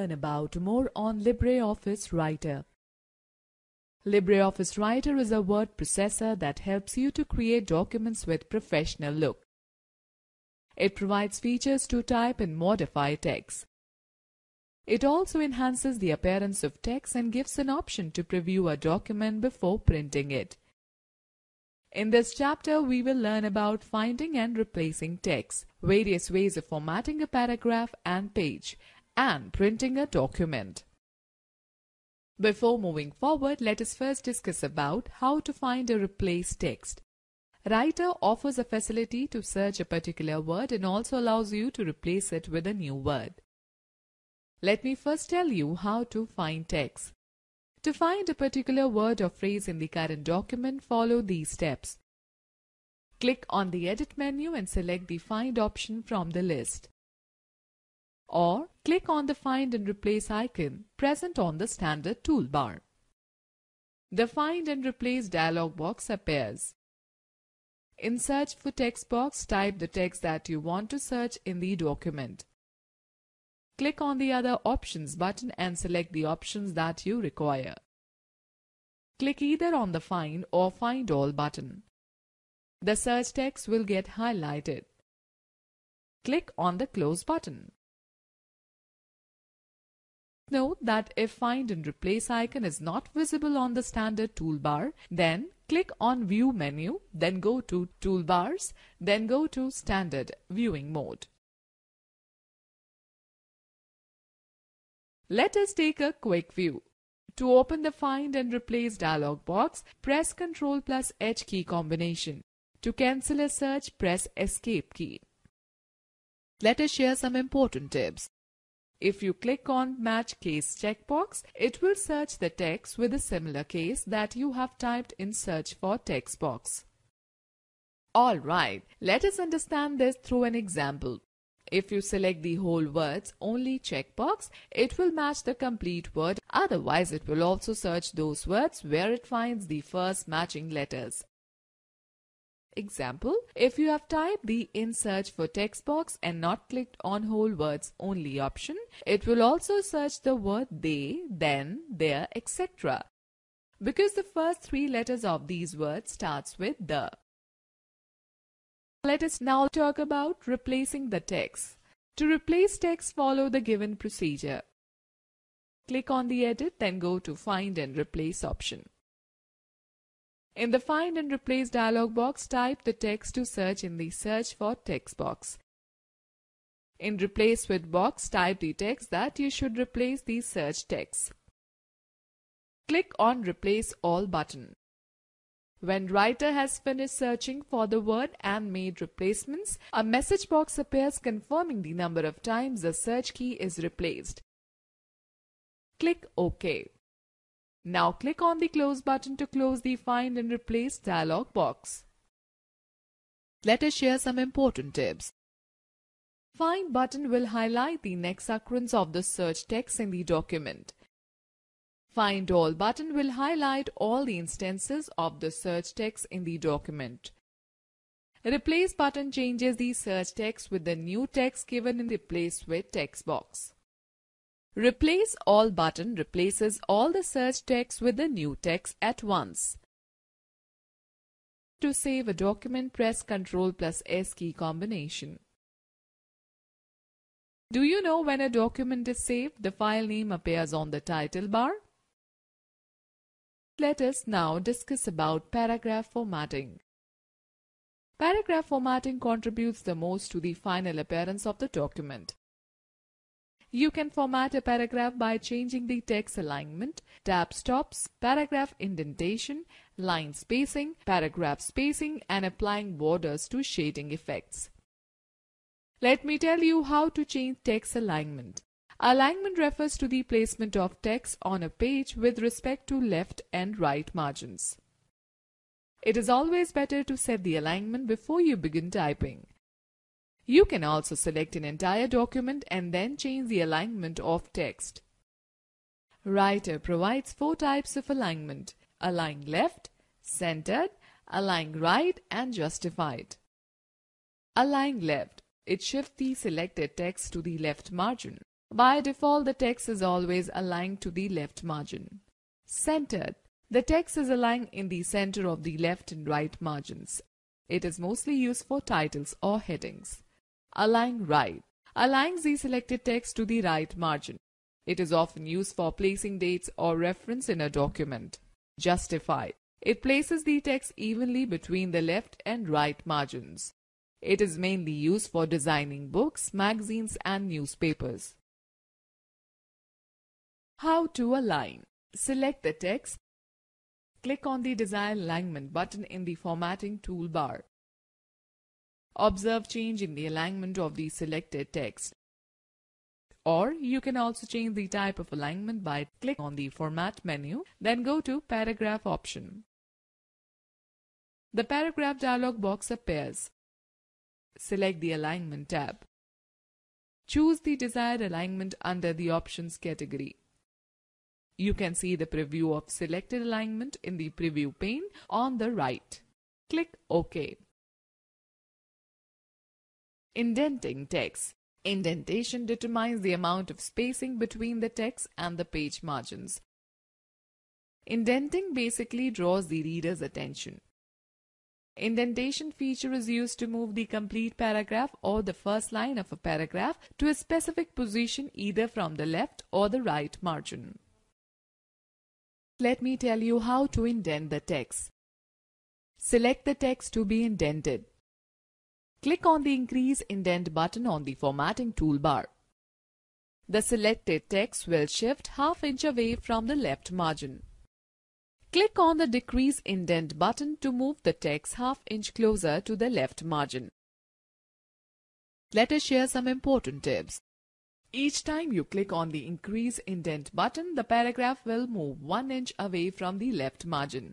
learn about more on LibreOffice Writer. LibreOffice Writer is a word processor that helps you to create documents with professional look. It provides features to type and modify text. It also enhances the appearance of text and gives an option to preview a document before printing it. In this chapter, we will learn about finding and replacing text, various ways of formatting a paragraph and page, and printing a document. Before moving forward, let us first discuss about how to find a replaced text. Writer offers a facility to search a particular word and also allows you to replace it with a new word. Let me first tell you how to find text. To find a particular word or phrase in the current document, follow these steps. Click on the Edit menu and select the Find option from the list or click on the Find and Replace icon present on the standard toolbar. The Find and Replace dialog box appears. In Search for Text box, type the text that you want to search in the document. Click on the Other Options button and select the options that you require. Click either on the Find or Find All button. The search text will get highlighted. Click on the Close button. Note that if Find and Replace icon is not visible on the standard toolbar, then click on View menu, then go to Toolbars, then go to Standard Viewing Mode. Let us take a quick view. To open the Find and Replace dialog box, press Ctrl plus H key combination. To cancel a search, press Escape key. Let us share some important tips. If you click on Match Case checkbox, it will search the text with a similar case that you have typed in Search for text box. Alright, let us understand this through an example. If you select the whole words only checkbox, it will match the complete word. Otherwise, it will also search those words where it finds the first matching letters. Example, if you have typed the in search for text box and not clicked on whole words only option, it will also search the word they, then, there, etc. Because the first three letters of these words starts with the. Let us now talk about replacing the text. To replace text, follow the given procedure. Click on the edit, then go to find and replace option. In the Find and Replace dialog box, type the text to search in the Search for text box. In Replace with box, type the text that you should replace the search text. Click on Replace All button. When writer has finished searching for the word and made replacements, a message box appears confirming the number of times the search key is replaced. Click OK. Now click on the Close button to close the Find and Replace dialog box. Let us share some important tips. Find button will highlight the next occurrence of the search text in the document. Find all button will highlight all the instances of the search text in the document. Replace button changes the search text with the new text given in the Replace with text box. Replace All button replaces all the search text with the new text at once. To save a document, press Ctrl plus S key combination. Do you know when a document is saved, the file name appears on the title bar? Let us now discuss about paragraph formatting. Paragraph formatting contributes the most to the final appearance of the document. You can format a paragraph by changing the text alignment, tab stops, paragraph indentation, line spacing, paragraph spacing and applying borders to shading effects. Let me tell you how to change text alignment. Alignment refers to the placement of text on a page with respect to left and right margins. It is always better to set the alignment before you begin typing. You can also select an entire document and then change the alignment of text. Writer provides four types of alignment, align left, centered, align right and justified. Align left, it shifts the selected text to the left margin. By default, the text is always aligned to the left margin. Centered, the text is aligned in the center of the left and right margins. It is mostly used for titles or headings. Align right aligns the selected text to the right margin. It is often used for placing dates or reference in a document. Justify. It places the text evenly between the left and right margins. It is mainly used for designing books, magazines and newspapers. How to align. Select the text. Click on the Desired Alignment button in the Formatting toolbar. Observe change in the alignment of the selected text. Or you can also change the type of alignment by click on the Format menu, then go to Paragraph option. The Paragraph dialog box appears. Select the Alignment tab. Choose the desired alignment under the Options category. You can see the preview of selected alignment in the preview pane on the right. Click OK. Indenting text. Indentation determines the amount of spacing between the text and the page margins. Indenting basically draws the reader's attention. Indentation feature is used to move the complete paragraph or the first line of a paragraph to a specific position either from the left or the right margin. Let me tell you how to indent the text. Select the text to be indented. Click on the Increase Indent button on the formatting toolbar. The selected text will shift half inch away from the left margin. Click on the Decrease Indent button to move the text half inch closer to the left margin. Let us share some important tips. Each time you click on the Increase Indent button, the paragraph will move 1 inch away from the left margin.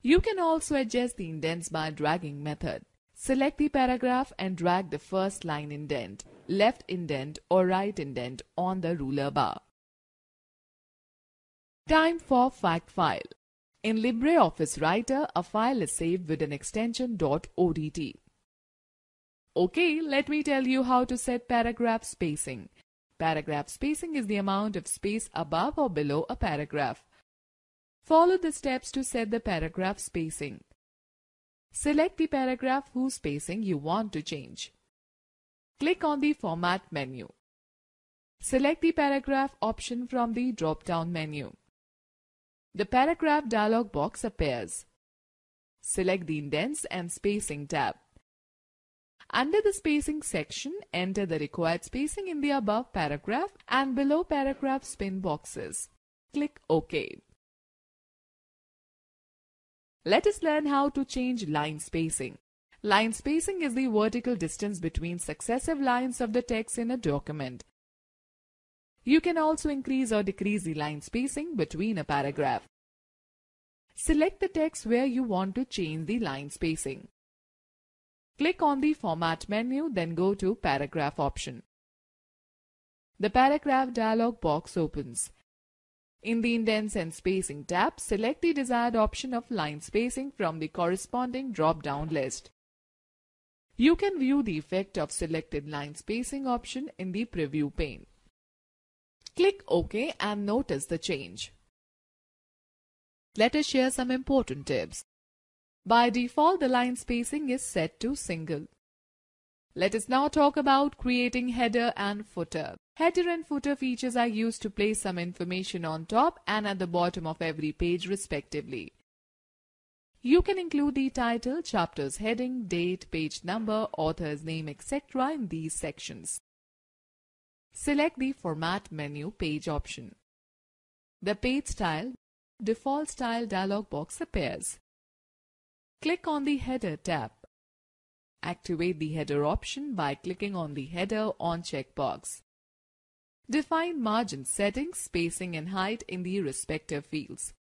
You can also adjust the indents by dragging method. Select the paragraph and drag the first line indent, left indent or right indent on the ruler bar. Time for Fact File. In LibreOffice Writer, a file is saved with an extension .odt. Okay, let me tell you how to set paragraph spacing. Paragraph spacing is the amount of space above or below a paragraph. Follow the steps to set the paragraph spacing. Select the paragraph whose spacing you want to change. Click on the Format menu. Select the paragraph option from the drop-down menu. The paragraph dialog box appears. Select the Indents and Spacing tab. Under the Spacing section, enter the required spacing in the above paragraph and below paragraph spin boxes. Click OK. Let us learn how to change line spacing. Line spacing is the vertical distance between successive lines of the text in a document. You can also increase or decrease the line spacing between a paragraph. Select the text where you want to change the line spacing. Click on the Format menu, then go to Paragraph option. The Paragraph dialog box opens. In the Indents and Spacing tab, select the desired option of line spacing from the corresponding drop-down list. You can view the effect of selected line spacing option in the preview pane. Click OK and notice the change. Let us share some important tips. By default, the line spacing is set to single. Let us now talk about creating header and footer. Header and footer features are used to place some information on top and at the bottom of every page respectively. You can include the title, chapter's heading, date, page number, author's name, etc. in these sections. Select the Format menu page option. The Page Style Default Style dialog box appears. Click on the Header tab. Activate the Header option by clicking on the Header on checkbox. Define margin settings, spacing and height in the respective fields.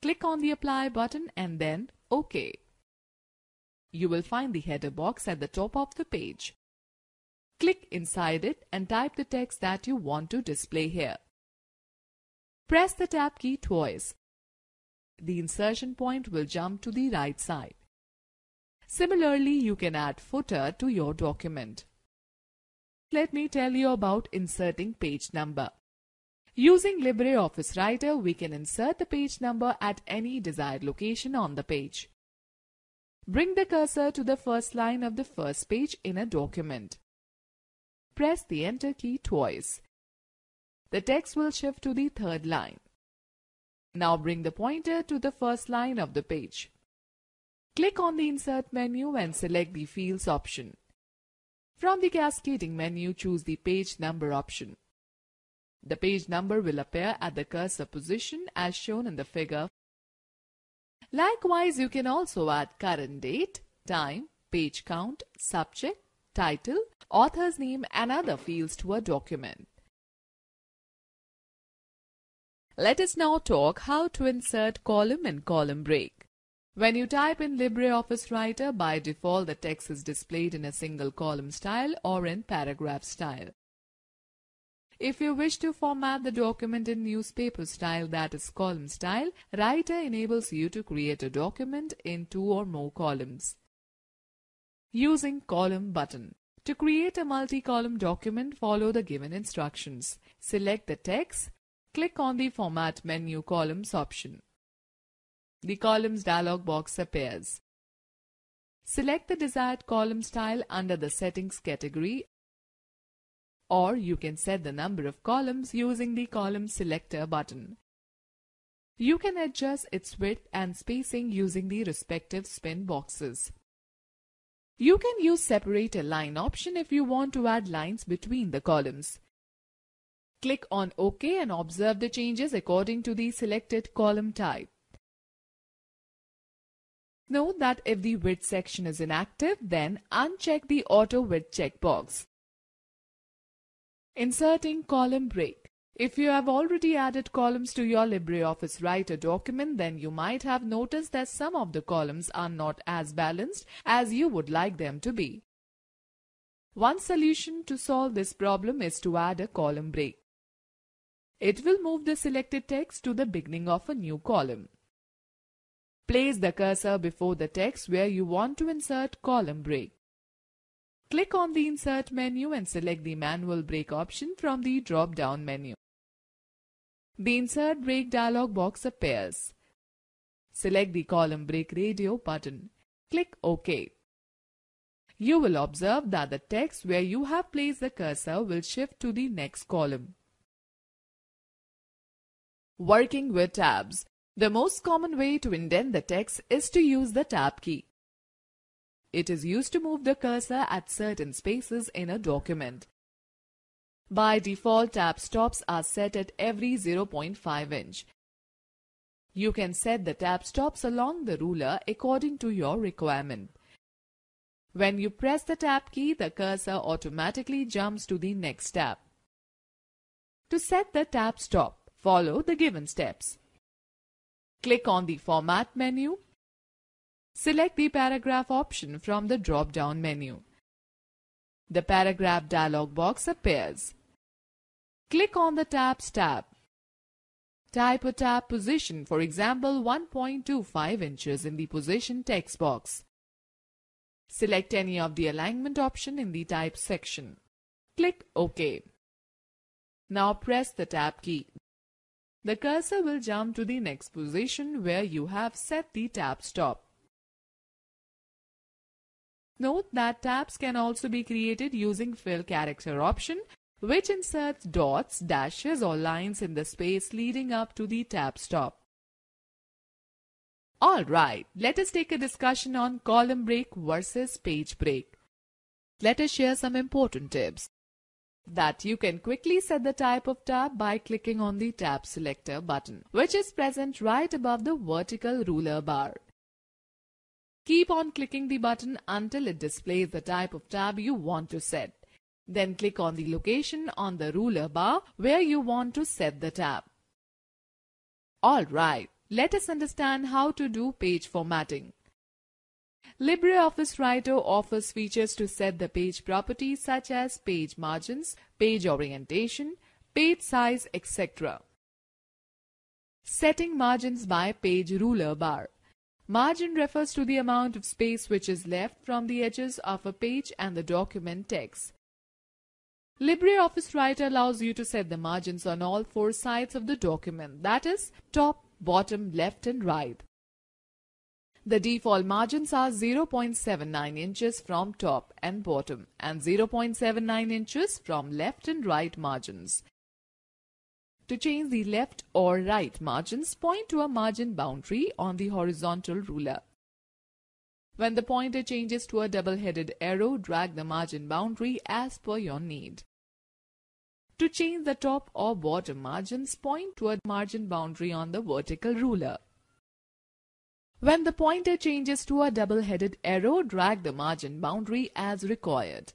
Click on the Apply button and then OK. You will find the header box at the top of the page. Click inside it and type the text that you want to display here. Press the Tab key twice. The insertion point will jump to the right side. Similarly, you can add footer to your document let me tell you about inserting page number. Using LibreOffice Writer, we can insert the page number at any desired location on the page. Bring the cursor to the first line of the first page in a document. Press the Enter key twice. The text will shift to the third line. Now bring the pointer to the first line of the page. Click on the Insert menu and select the Fields option. From the cascading menu, choose the page number option. The page number will appear at the cursor position as shown in the figure. Likewise, you can also add current date, time, page count, subject, title, author's name and other fields to a document. Let us now talk how to insert column and column break. When you type in LibreOffice Writer, by default the text is displayed in a single column style or in paragraph style. If you wish to format the document in newspaper style that is column style, Writer enables you to create a document in two or more columns. Using column button. To create a multi-column document, follow the given instructions. Select the text, click on the Format menu columns option. The Columns dialog box appears. Select the desired column style under the Settings category or you can set the number of columns using the Column Selector button. You can adjust its width and spacing using the respective spin boxes. You can use Separate a Line option if you want to add lines between the columns. Click on OK and observe the changes according to the selected column type. Note that if the width section is inactive, then uncheck the auto width checkbox. Inserting column break. If you have already added columns to your LibreOffice Writer document, then you might have noticed that some of the columns are not as balanced as you would like them to be. One solution to solve this problem is to add a column break. It will move the selected text to the beginning of a new column. Place the cursor before the text where you want to insert column break. Click on the Insert menu and select the Manual Break option from the drop-down menu. The Insert Break dialog box appears. Select the Column Break Radio button. Click OK. You will observe that the text where you have placed the cursor will shift to the next column. Working with tabs. The most common way to indent the text is to use the tab key. It is used to move the cursor at certain spaces in a document. By default, tab stops are set at every 0.5 inch. You can set the tab stops along the ruler according to your requirement. When you press the tab key, the cursor automatically jumps to the next tab. To set the tab stop, follow the given steps. Click on the Format menu. Select the Paragraph option from the drop-down menu. The Paragraph dialog box appears. Click on the Tabs tab. Type a tab position, for example 1.25 inches in the Position text box. Select any of the alignment option in the Type section. Click OK. Now press the Tab key. The cursor will jump to the next position where you have set the tab stop. Note that tabs can also be created using fill character option which inserts dots, dashes or lines in the space leading up to the tab stop. Alright, let us take a discussion on column break versus page break. Let us share some important tips that you can quickly set the type of tab by clicking on the tab selector button, which is present right above the vertical ruler bar. Keep on clicking the button until it displays the type of tab you want to set. Then click on the location on the ruler bar where you want to set the tab. Alright, let us understand how to do page formatting. LibreOffice Writer offers features to set the page properties such as page margins, page orientation, page size, etc. Setting margins by page ruler bar. Margin refers to the amount of space which is left from the edges of a page and the document text. LibreOffice Writer allows you to set the margins on all four sides of the document, that is, top, bottom, left and right. The default margins are 0.79 inches from top and bottom and 0.79 inches from left and right margins. To change the left or right margins, point to a margin boundary on the horizontal ruler. When the pointer changes to a double-headed arrow, drag the margin boundary as per your need. To change the top or bottom margins, point to a margin boundary on the vertical ruler. When the pointer changes to a double-headed arrow, drag the margin boundary as required.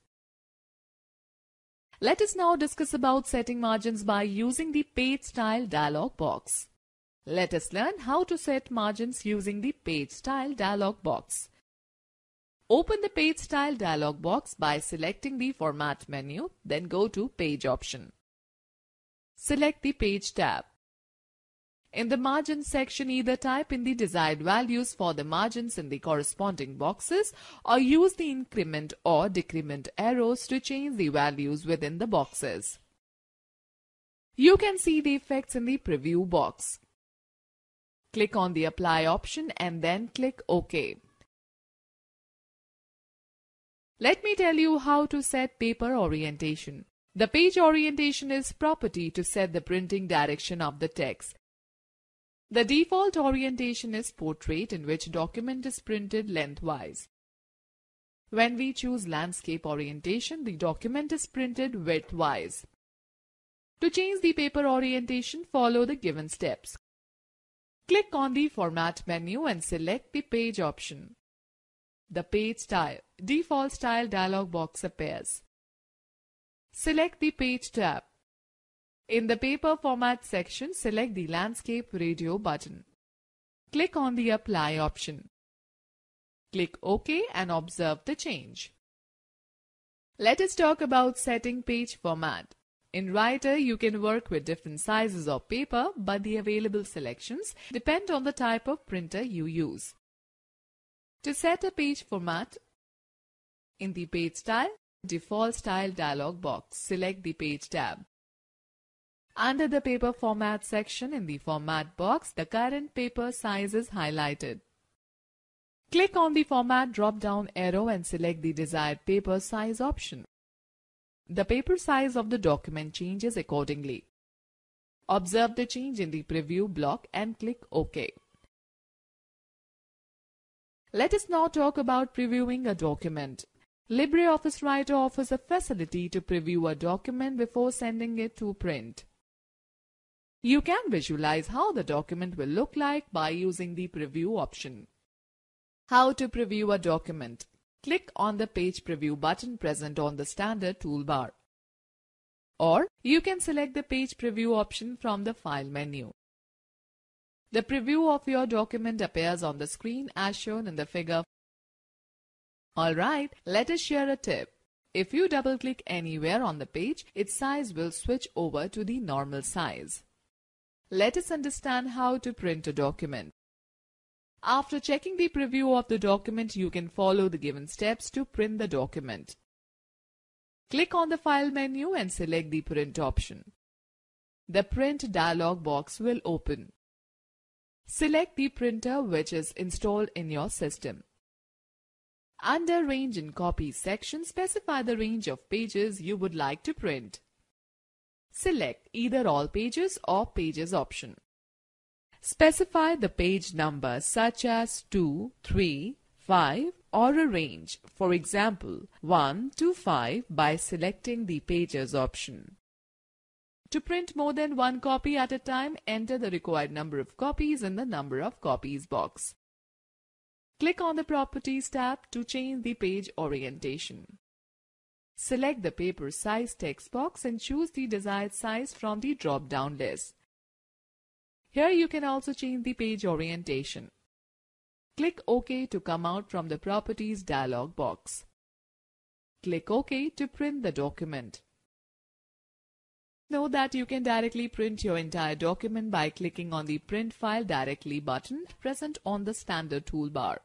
Let us now discuss about setting margins by using the page style dialog box. Let us learn how to set margins using the page style dialog box. Open the page style dialog box by selecting the format menu, then go to page option. Select the page tab. In the margin section, either type in the desired values for the margins in the corresponding boxes or use the increment or decrement arrows to change the values within the boxes. You can see the effects in the preview box. Click on the apply option and then click OK. Let me tell you how to set paper orientation. The page orientation is property to set the printing direction of the text. The default orientation is portrait in which document is printed lengthwise. When we choose landscape orientation, the document is printed widthwise. To change the paper orientation, follow the given steps. Click on the Format menu and select the Page option. The Page Style Default Style dialog box appears. Select the Page tab. In the paper format section, select the landscape radio button. Click on the apply option. Click OK and observe the change. Let us talk about setting page format. In Writer, you can work with different sizes of paper, but the available selections depend on the type of printer you use. To set a page format, in the Page Style, Default Style dialog box, select the Page tab. Under the paper format section in the format box, the current paper size is highlighted. Click on the format drop down arrow and select the desired paper size option. The paper size of the document changes accordingly. Observe the change in the preview block and click OK. Let us now talk about previewing a document. LibreOffice Writer offers a facility to preview a document before sending it to print. You can visualize how the document will look like by using the preview option. How to preview a document. Click on the page preview button present on the standard toolbar. Or you can select the page preview option from the file menu. The preview of your document appears on the screen as shown in the figure. Alright, let us share a tip. If you double click anywhere on the page, its size will switch over to the normal size let us understand how to print a document. After checking the preview of the document, you can follow the given steps to print the document. Click on the File menu and select the Print option. The Print dialog box will open. Select the printer which is installed in your system. Under Range and Copy section, specify the range of pages you would like to print. Select either All Pages or Pages option. Specify the page number such as 2, 3, 5 or a range, for example 1 to 5 by selecting the Pages option. To print more than one copy at a time, enter the required number of copies in the number of copies box. Click on the Properties tab to change the page orientation. Select the paper size text box and choose the desired size from the drop-down list. Here you can also change the page orientation. Click OK to come out from the Properties dialog box. Click OK to print the document. Know that you can directly print your entire document by clicking on the Print File Directly button present on the standard toolbar.